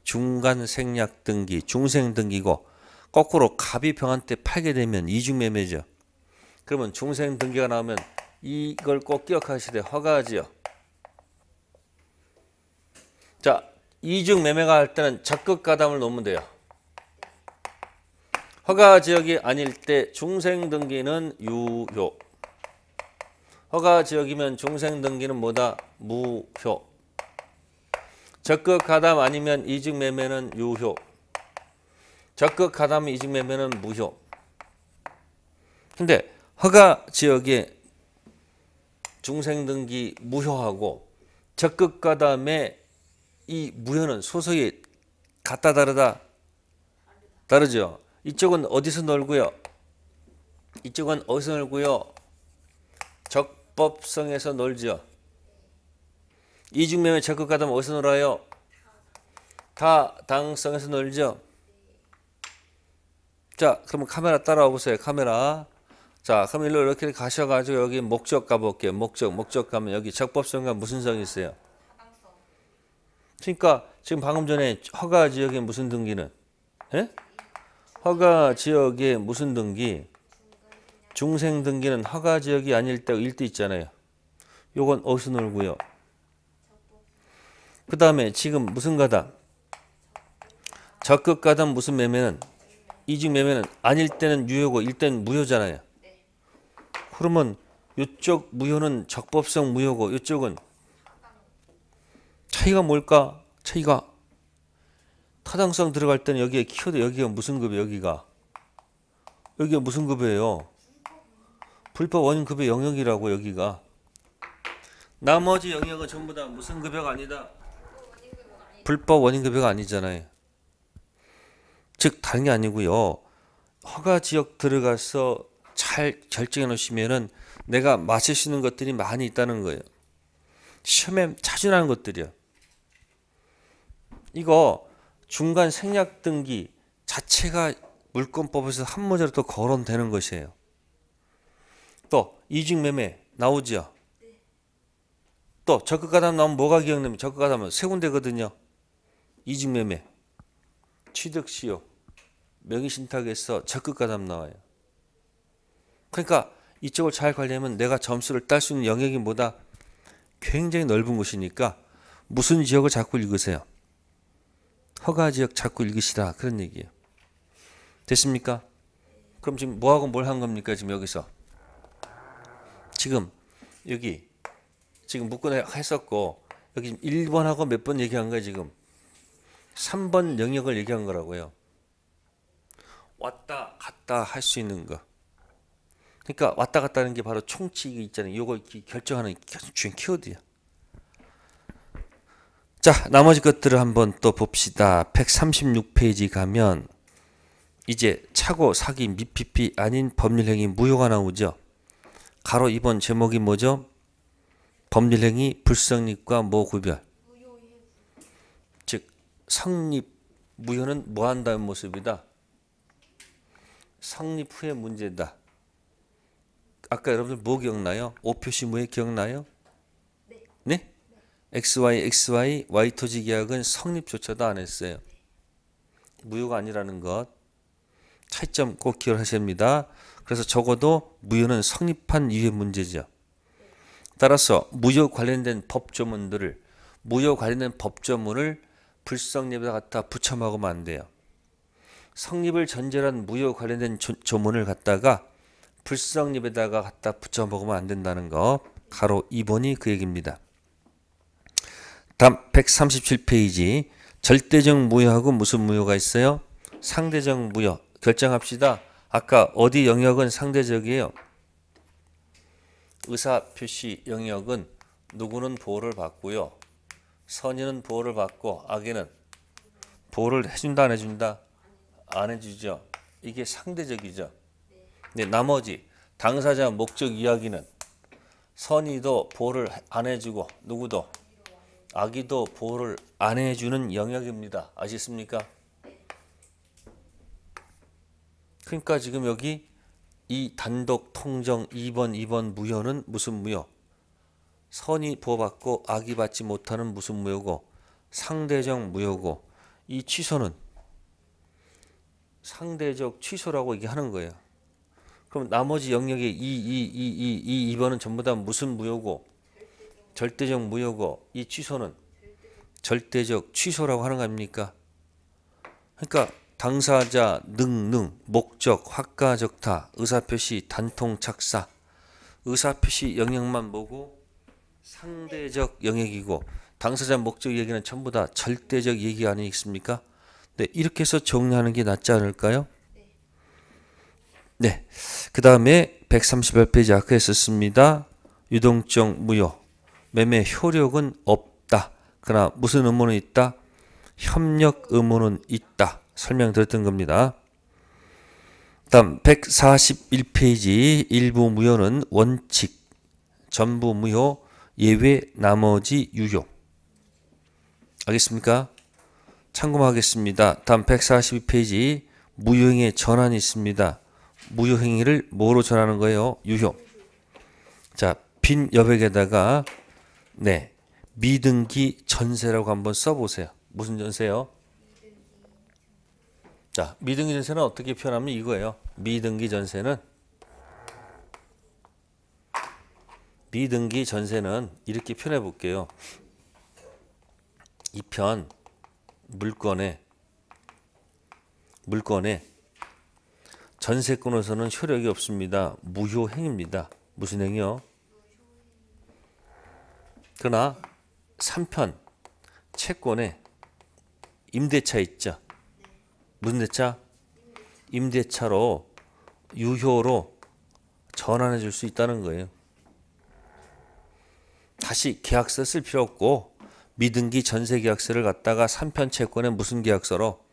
중간 생략 등기, 중생 등기고 거꾸로 갑이 병한테 팔게 되면 이중매매죠. 그러면 중생 등기가 나오면 이걸 꼭 기억하시되 허가하지요. 자, 이중매매가 할 때는 적극 가담을 놓으면 돼요. 허가 지역이 아닐 때 중생 등기는 유효. 허가 지역이면 중생 등기는 뭐다? 무효. 적극 가담 아니면 이중 매매는 유효. 적극 가담 이직 매매는 무효. 근데 허가 지역에 중생등기 무효하고 적극가담에 이 무효는 소속이 같다 다르다 다르죠. 이쪽은 어디서 놀고요? 이쪽은 어디서 놀고요? 적법성에서 놀죠. 이중매매 적극가담 어디서 놀아요? 타당성에서 놀죠. 자, 그러면 카메라 따라와 보세요. 카메라. 자, 그럼 일로 이렇게 가셔가지고 여기 목적 가볼게요. 목적, 목적 가면 여기 적법성과 무슨 성이 있어요? 그러니까 지금 방금 전에 허가 지역에 무슨 등기는? 예? 허가 지역에 무슨 등기? 중생 등기는 허가 지역이 아닐 때일도 있잖아요. 요건 어디서 놀고요? 그 다음에 지금 무슨 가담? 적극 가담 무슨 매매는? 이직 매매는 아닐 때는 유효고 일단는 무효잖아요. 네. 그러면 이쪽 무효는 적법성 무효고 이쪽은 차이가 뭘까? 차이가 타당성 들어갈 때는 여기에 키워드 여기가 무슨 급이 여기가 여기가 무슨 급이에요? 불법 원인급의 영역이라고 여기가 나머지 영역은 전부 다 무슨 급여가 아니다. 불법 원인급여가 아니잖아요. 즉 다른 게 아니고요. 허가 지역 들어가서 잘 결정해 놓으시면은 내가 마출수 있는 것들이 많이 있다는 거예요. 시험에 자주 나는 것들이요. 이거 중간 생략 등기 자체가 물권법에서 한 문제로 또 거론되는 것이에요. 또 이중매매 나오죠또 네. 적극가담 나오면 뭐가 기억나면 적극가담은 세 군데거든요. 이중매매, 취득시효, 명의신탁에서 적극 가담 나와요. 그러니까 이쪽을 잘 관리하면 내가 점수를 딸 수 있는 영역이 뭐다? 굉장히 넓은 곳이니까 무슨 지역을 자꾸 읽으세요. 허가 지역 자꾸 읽으시라 그런 얘기예요. 됐습니까? 그럼 지금 뭐하고 뭘 한 겁니까? 지금 여기서 지금 여기 지금 묶고 했었고 여기 1번하고 몇 번 얘기한 거야 지금 3번 영역을 얘기한 거라고요. 왔다 갔다 할 수 있는 거. 그러니까 왔다 갔다 하는 게 바로 총치 있잖아요. 이거 결정하는 주인 키워드야. 자, 나머지 것들을 한번 또 봅시다. 136페이지 가면 이제 차고 사기 및 피피 아닌 법률행위 무효가 나오죠. 가로 2번 제목이 뭐죠? 법률행위 불성립과 모구별. 즉 성립 무효는 뭐한다는 모습이다. 성립 후의 문제다. 아까 여러분들 뭐 기억나요? 5표시 무에 기억나요? 네. 네? XY, XY, Y 토지 계약은 성립조차도 안 했어요. 무효가 아니라는 것. 차이점 꼭기억하셔니다 그래서 적어도 무효는 성립한 이유의 문제죠. 따라서 무효 관련된 법조문들을 무효 관련된 법조문을 불성립에 갖다 부첨하고만 안 돼요. 성립을 전제로 한 무효 관련된 조, 조문을 갖다가 불성립에다가 갖다 붙여 먹으면 안 된다는 거 가로 2번이 그 얘기입니다. 다음 137페이지 절대적 무효하고 무슨 무효가 있어요? 상대적 무효 결정합시다. 아까 어디 영역은 상대적이에요? 의사 표시 영역은 누구는 보호를 받고요. 선인은 보호를 받고 악인은 보호를 해준다 안 해준다? 안 해주죠. 이게 상대적이죠. 근 나머지 당사자 목적 이야기는 선의도 보호를 안 해주고 누구도 아기도 보호를 안 해주는 영역입니다. 아시습니까 그러니까 지금 여기 이 단독 통정 2번 2번 무효는 무슨 무효? 선이 보호받고 악이 받지 못하는 무슨 무효고 상대적 무효고 이 취소는 상대적 취소라고 얘기하는 거예요. 그럼 나머지 영역의 2, 2, 2, 2, 2, 2번은 전부 다 무슨 무효고? 절대적 무효고 이 취소는 절대적 취소라고 하는 거 아닙니까? 그러니까 당사자 능능 목적 확가적타 의사표시 단통 착사 의사표시 영역만 보고 상대적 영역이고 당사자 목적 얘기는 전부 다 절대적 얘기 아니겠습니까? 네, 이렇게 해서 정리하는 게 낫지 않을까요? 네. 그 다음에 138페이지 아까 했었습니다. 유동적 무효. 매매 효력은 없다. 그러나 무슨 의무는 있다? 협력 의무는 있다. 설명드렸던 겁니다. 다음 141페이지 일부 무효는 원칙, 전부 무효, 예외, 나머지 유효. 알겠습니까? 참고하겠습니다. 다음 142페이지 무효행의 전환이 있습니다. 무효행위를 뭐로 전하는 거예요? 유효. 자, 빈 여백에다가 네 미등기 전세라고 한번 써보세요. 무슨 전세요? 자, 미등기 전세는 어떻게 표현하면 이거예요. 미등기 전세는 미등기 전세는 이렇게 표현해 볼게요. 2편 물건에 물건에 전세권에서는 효력이 없습니다. 무효행입니다. 무슨 행이요? 그러나 3편 채권에 임대차 있죠. 무슨 대차? 임대차로 유효로 전환해 줄 수 있다는 거예요. 다시 계약서 쓸 필요 없고 미등기 전세 계약서를 갖다가 3편 채권의 무슨 계약서로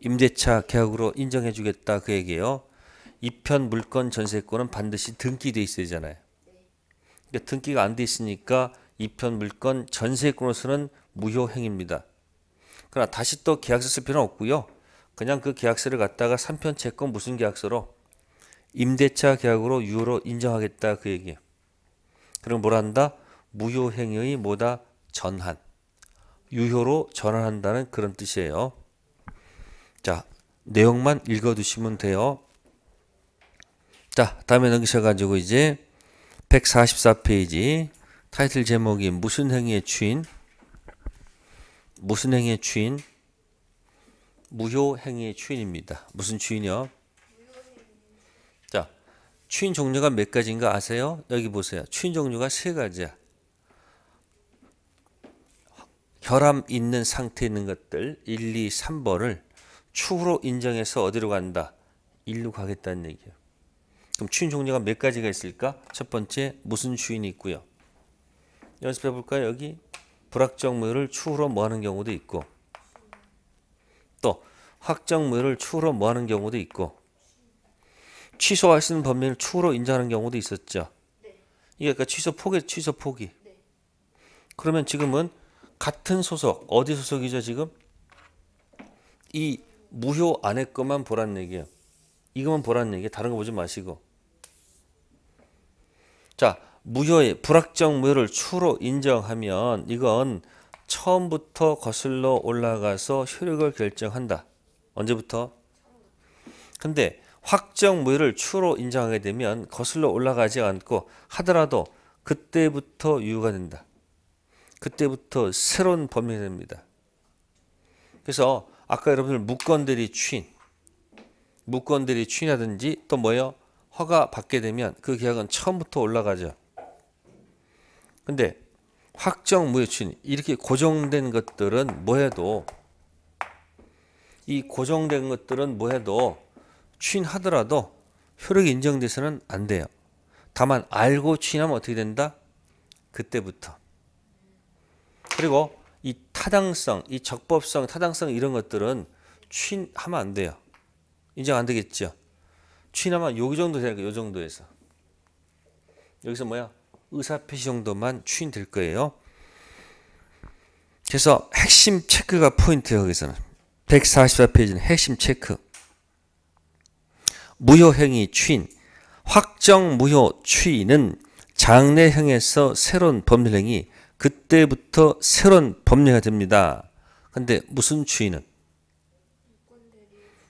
임대차 계약으로 인정해 주겠다 그 얘기예요. 2편 물건 전세권은 반드시 등기돼 있어야 되잖아요. 그러니까 등기가 안 돼 있으니까 2편 물건 전세권으로서는 무효행위입니다. 그러나 다시 또 계약서 쓸 필요는 없고요. 그냥 그 계약서를 갖다가 3편 채권 무슨 계약서로 임대차 계약으로 유효로 인정하겠다 그 얘기예요. 그럼 뭐라 한다? 무효행위의 뭐다? 전한. 유효로 전환한다는 그런 뜻이에요. 자, 내용만 읽어두시면 돼요. 자, 다음에 넘기셔가지고 이제 144페이지 타이틀 제목이 무슨 행위의 추인? 무슨 행위의 추인? 무효 행위의 추인입니다. 무슨 추인이요? 자, 추인 종류가 몇 가지인가 아세요? 여기 보세요. 추인 종류가 세 가지야. 결함 있는 상태 있는 것들 1, 2, 3번을 추후로 인정해서 어디로 간다? 일로 가겠다는 얘기예요. 그럼 추인 종류가 몇 가지가 있을까? 첫 번째 무슨 추인이 있고요. 연습해 볼까요? 여기 불확정무효 추후로 뭐하는 경우도 있고 또확정무효 추후로 뭐하는 경우도 있고 취소할 수 있는 범위를 추후로 인정하는 경우도 있었죠. 네. 이게 아까 취소 포기, 취소 포기. 네. 그러면 지금은 같은 소속 어디 소속이죠 지금? 이 무효 안에 것만 보란 얘기예요. 이것만 보란 얘기 다른 거 보지 마시고. 자, 무효의 불확정 무효를 추로 인정하면 이건 처음부터 거슬러 올라가서 효력을 결정한다. 언제부터? 근데 확정 무효를 추로 인정하게 되면 거슬러 올라가지 않고 하더라도 그때부터 유효가 된다. 그때부터 새로운 범위가 됩니다. 그래서 아까 여러분들 무건들이 취인, 무건들이 취인하든지 또 뭐예요? 허가 받게 되면 그 계약은 처음부터 올라가죠. 근데 확정 무효 취인 이렇게 고정된 것들은 뭐해도 이 고정된 것들은 뭐해도 취인하더라도 효력이 인정돼서는 안 돼요. 다만 알고 취인하면 어떻게 된다? 그때부터 그리고 이 타당성, 이 적법성, 타당성 이런 것들은 취하면 안 돼요. 인정 안 되겠죠. 취하면 요 정도 되는 거요 정도에서. 여기서 뭐야? 의사표시 정도만 취인될 거예요. 그래서 핵심 체크가 포인트 여기서는. 144페이지는 핵심 체크. 무효행위 취인. 확정 무효 취인은 장래형에서 새로운 법률행위 그때부터 새로운 법례가 됩니다. 근데 무슨 추인은?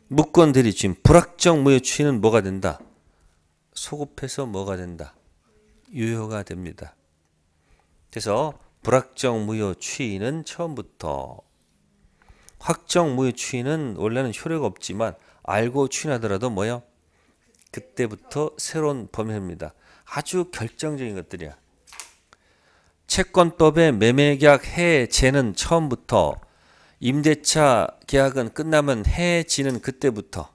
무권 대리 추인. 불확정 무효 추인은 뭐가 된다? 소급해서 뭐가 된다? 유효가 됩니다. 그래서 불확정 무효 추인은 처음부터 확정 무효 추인은 원래는 효력 없지만 알고 추인하더라도 뭐요? 그때부터 새로운 범위입니다. 아주 결정적인 것들이야. 채권법의 매매계약 해제는 처음부터 임대차 계약은 끝나면 해지는 그때부터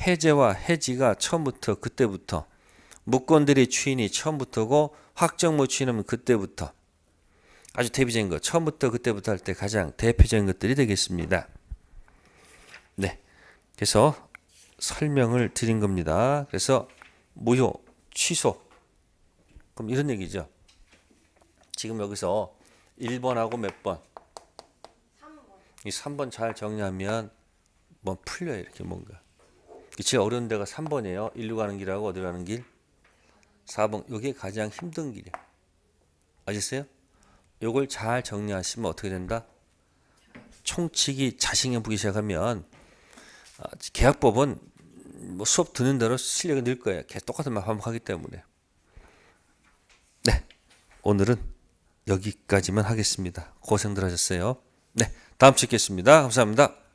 해제와 해지가 처음부터 그때부터 무권들의 취인이 처음부터고 확정무 취인은 그때부터 아주 대비적인것 처음부터 그때부터 할 때 가장 대표적인 것들이 되겠습니다. 네, 그래서 설명을 드린 겁니다. 그래서 무효 취소 그럼 이런 얘기죠. 지금 여기서 1번하고 몇 번? 3번. 이 3번 잘 정리하면 뭐 풀려요. 이렇게 뭔가. 제일 어려운 데가 3번이에요. 일로 가는 길하고 어디로 가는 길? 4번. 이게 가장 힘든 길이에요. 아셨어요? 요걸 잘 정리하시면 어떻게 된다? 총칙이 자신감 보기 시작하면 아, 계약법은 뭐 수업 듣는 대로 실력이 늘 거예요. 계속 똑같은 말 반복하기 때문에. 네. 오늘은 여기까지만 하겠습니다. 고생들 하셨어요. 네, 다음 주에 뵙겠습니다. 감사합니다.